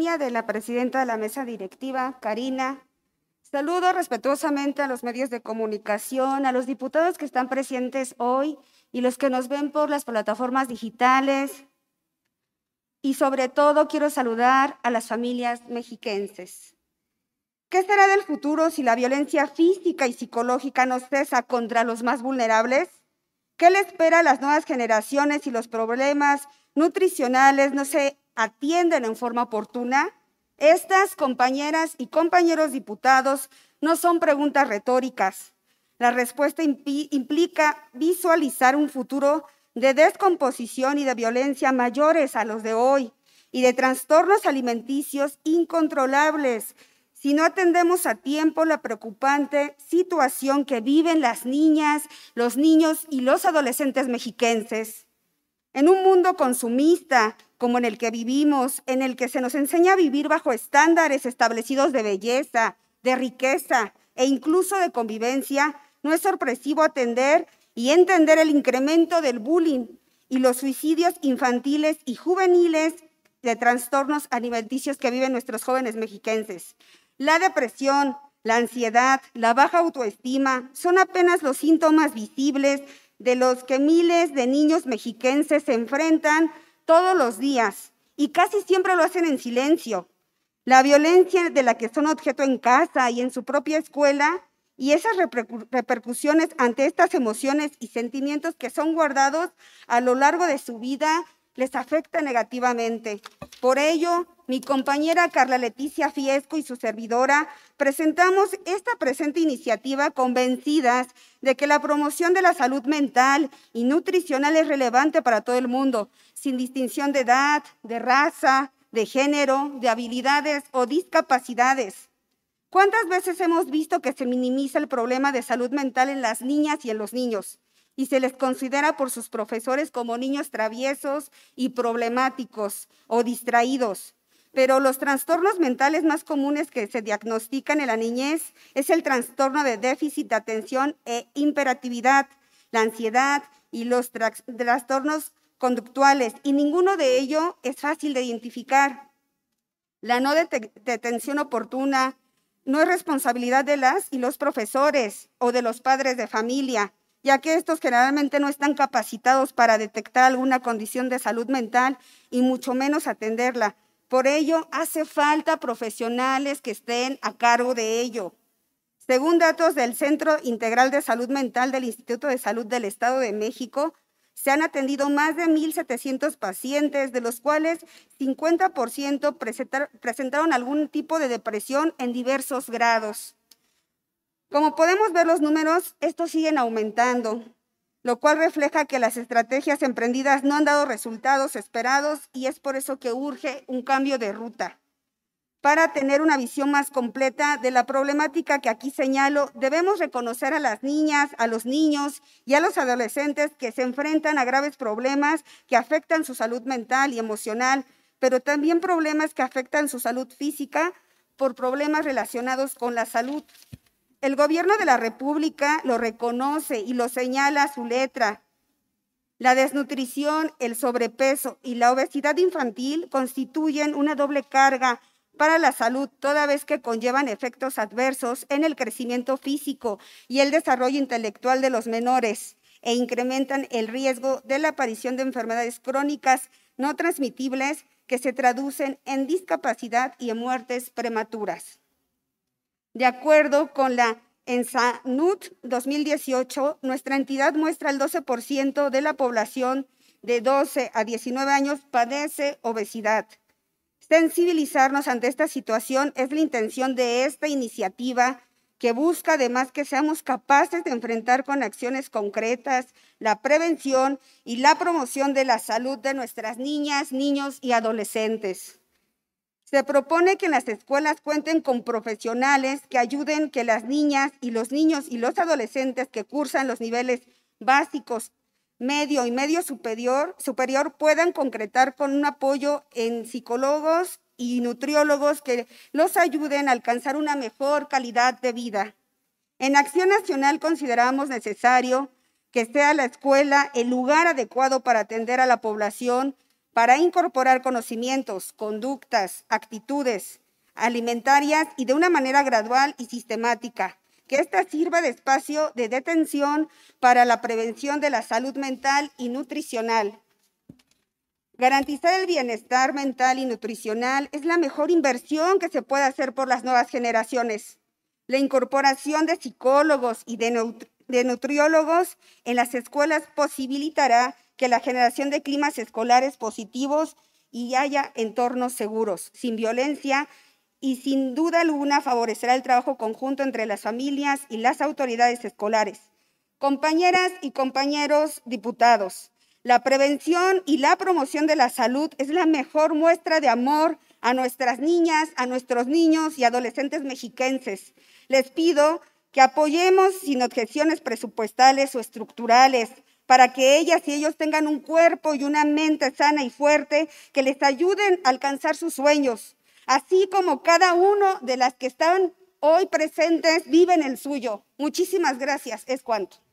de la presidenta de la mesa directiva, Karina. Saludo respetuosamente a los medios de comunicación, a los diputados que están presentes hoy y los que nos ven por las plataformas digitales. Y sobre todo quiero saludar a las familias mexiquenses. ¿Qué será del futuro si la violencia física y psicológica no cesa contra los más vulnerables? ¿Qué le espera a las nuevas generaciones si los problemas nutricionales no sé atienden en forma oportuna? Estas compañeras y compañeros diputados no son preguntas retóricas. La respuesta implica visualizar un futuro de descomposición y de violencia mayores a los de hoy y de trastornos alimenticios incontrolables si no atendemos a tiempo la preocupante situación que viven las niñas, los niños y los adolescentes mexiquenses. En un mundo consumista como en el que vivimos, en el que se nos enseña a vivir bajo estándares establecidos de belleza, de riqueza e incluso de convivencia, no es sorpresivo atender y entender el incremento del bullying y los suicidios infantiles y juveniles de trastornos alimenticios que viven nuestros jóvenes mexiquenses. La depresión, la ansiedad, la baja autoestima son apenas los síntomas visibles de los que miles de niños mexiquenses se enfrentan todos los días y casi siempre lo hacen en silencio. La violencia de la que son objeto en casa y en su propia escuela y esas repercusiones ante estas emociones y sentimientos que son guardados a lo largo de su vida les afecta negativamente. Por ello, mi compañera Carla Leticia Fiesco y su servidora presentamos esta presente iniciativa convencidas de que la promoción de la salud mental y nutricional es relevante para todo el mundo, sin distinción de edad, de raza, de género, de habilidades o discapacidades. ¿Cuántas veces hemos visto que se minimiza el problema de salud mental en las niñas y en los niños? y se les considera por sus profesores como niños traviesos y problemáticos o distraídos. Pero los trastornos mentales más comunes que se diagnostican en la niñez es el trastorno de déficit de atención e imperatividad, la ansiedad y los trastornos conductuales. Y ninguno de ellos es fácil de identificar. La no detención oportuna no es responsabilidad de las y los profesores o de los padres de familia, ya que estos generalmente no están capacitados para detectar alguna condición de salud mental y mucho menos atenderla. Por ello, hace falta profesionales que estén a cargo de ello. Según datos del Centro Integral de Salud Mental del Instituto de Salud del Estado de México, se han atendido más de 1.700 pacientes, de los cuales 50% presentaron algún tipo de depresión en diversos grados. Como podemos ver los números, estos siguen aumentando lo cual refleja que las estrategias emprendidas no han dado resultados esperados y es por eso que urge un cambio de ruta. Para tener una visión más completa de la problemática que aquí señalo, debemos reconocer a las niñas, a los niños y a los adolescentes que se enfrentan a graves problemas que afectan su salud mental y emocional, pero también problemas que afectan su salud física por problemas relacionados con la salud el gobierno de la República lo reconoce y lo señala a su letra. La desnutrición, el sobrepeso y la obesidad infantil constituyen una doble carga para la salud, toda vez que conllevan efectos adversos en el crecimiento físico y el desarrollo intelectual de los menores e incrementan el riesgo de la aparición de enfermedades crónicas no transmitibles que se traducen en discapacidad y en muertes prematuras. De acuerdo con la ENSANUT 2018, nuestra entidad muestra el 12% de la población de 12 a 19 años padece obesidad. Sensibilizarnos ante esta situación es la intención de esta iniciativa que busca además que seamos capaces de enfrentar con acciones concretas la prevención y la promoción de la salud de nuestras niñas, niños y adolescentes. Se propone que las escuelas cuenten con profesionales que ayuden que las niñas y los niños y los adolescentes que cursan los niveles básicos, medio y medio superior, superior puedan concretar con un apoyo en psicólogos y nutriólogos que los ayuden a alcanzar una mejor calidad de vida. En Acción Nacional consideramos necesario que sea la escuela el lugar adecuado para atender a la población para incorporar conocimientos, conductas, actitudes alimentarias y de una manera gradual y sistemática, que ésta sirva de espacio de detención para la prevención de la salud mental y nutricional. Garantizar el bienestar mental y nutricional es la mejor inversión que se puede hacer por las nuevas generaciones. La incorporación de psicólogos y de, de nutriólogos en las escuelas posibilitará que la generación de climas escolares positivos y haya entornos seguros, sin violencia y sin duda alguna favorecerá el trabajo conjunto entre las familias y las autoridades escolares. Compañeras y compañeros diputados, la prevención y la promoción de la salud es la mejor muestra de amor a nuestras niñas, a nuestros niños y adolescentes mexiquenses. Les pido que apoyemos sin objeciones presupuestales o estructurales para que ellas y ellos tengan un cuerpo y una mente sana y fuerte que les ayuden a alcanzar sus sueños, así como cada uno de las que están hoy presentes en el suyo. Muchísimas gracias. Es cuanto.